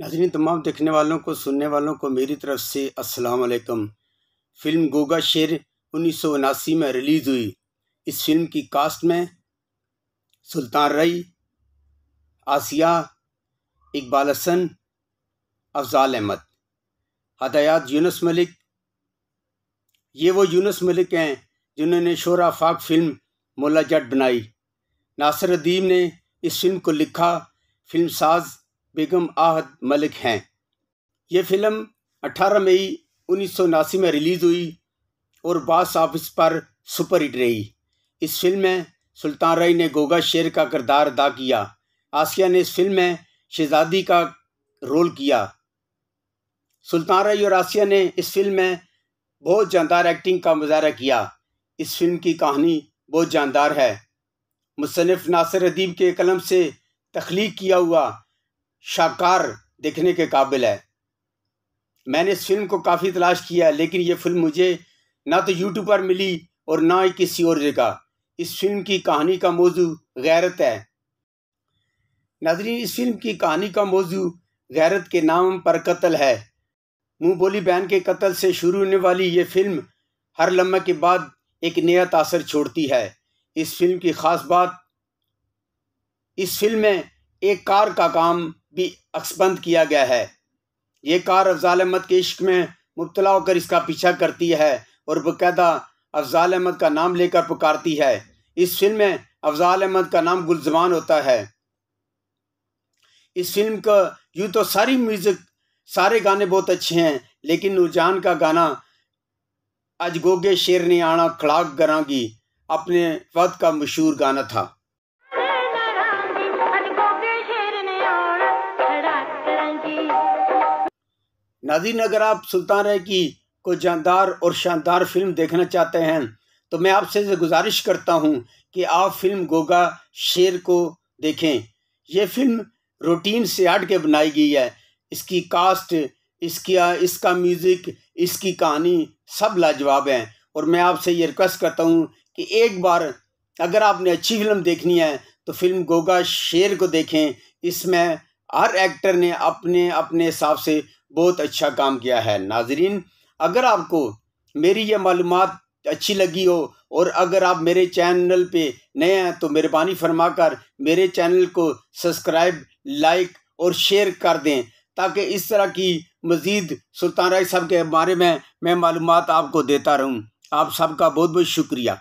नाजरीन तमाम देखने वालों को सुनने वालों को मेरी तरफ से अस्सलाम वालेकुम फिल्म गोगा शेर उन्नीस में रिलीज़ हुई इस फिल्म की कास्ट में सुल्तान रई आसिया इकबाल हसन अफजाल अहमद हदायत यूनस मलिक ये वो यूनस मलिक हैं जिन्होंने शोरा फाक फिल्म मोला जट बनाई नासर अदीम ने इस फिल्म को लिखा फिल्म साज बेगम आहद मलिक हैं यह फिल्म 18 मई उन्नीस में रिलीज़ हुई और बॉक्स ऑफिस पर सुपर हिट रही इस फिल्म में सुल्तान रई ने गोगा शेर का किरदार अदा किया आसिया ने इस फिल्म में शहजादी का रोल किया सुल्तान रई और आसिया ने इस फिल्म में बहुत जानदार एक्टिंग का मुजाहरा किया इस फिल्म की कहानी बहुत जानदार है मुसनफ़ नासिर अदीब के कलम से तख्लीक किया हुआ शाकार देखने के काबिल है मैंने इस फिल्म को काफ़ी तलाश किया लेकिन ये फिल्म मुझे ना तो यूट्यूब पर मिली और ना ही किसी और जगह इस फिल्म की कहानी का मौजू गैरत है नजरी इस फिल्म की कहानी का मौजू गैरत के नाम पर कत्ल है मुँह बोली बहन के कत्ल से शुरू होने वाली ये फिल्म हर लम्हे के बाद एक नया तासर छोड़ती है इस फिल्म की ख़ास बात इस फिल्म में एक कार का काम भी अक्सबंद किया गया है ये कार अफजाल अहमद के इश्क में मुबतला होकर इसका पीछा करती है और बकायदा अफजाल अहमद का नाम लेकर पुकारती है इस फिल्म में अफजाल अहमद का नाम गुलजमान होता है इस फिल्म का यूँ तो सारी म्यूज़िक सारे गाने बहुत अच्छे हैं लेकिन नूरजहान का गाना अजगोगे गोगे शेर ने आना खड़ाक गरागी अपने वक्त का मशहूर गाना था नाजीन अगर आप सुल्तान रह की कोई जानदार और शानदार फिल्म देखना चाहते हैं तो मैं आपसे गुजारिश करता हूं कि आप फिल्म गोगा शेर को देखें यह फिल्म रूटीन से हट के बनाई गई है इसकी कास्ट इसका इसका म्यूज़िक इसकी कहानी सब लाजवाब है और मैं आपसे ये रिक्वेस्ट करता हूँ कि एक बार अगर आपने अच्छी फिल्म देखनी है तो फिल्म गोगा शेर को देखें इसमें हर एक्टर ने अपने अपने हिसाब से बहुत अच्छा काम किया है नाजरीन अगर आपको मेरी ये मालूम अच्छी लगी हो और अगर आप मेरे चैनल पे नए हैं तो मेहरबानी फरमाकर मेरे चैनल को सब्सक्राइब लाइक और शेयर कर दें ताकि इस तरह की मज़ीद सुल्तान राय साहब के बारे में मैं मालूम आपको देता रहूँ आप सबका बहुत बहुत शुक्रिया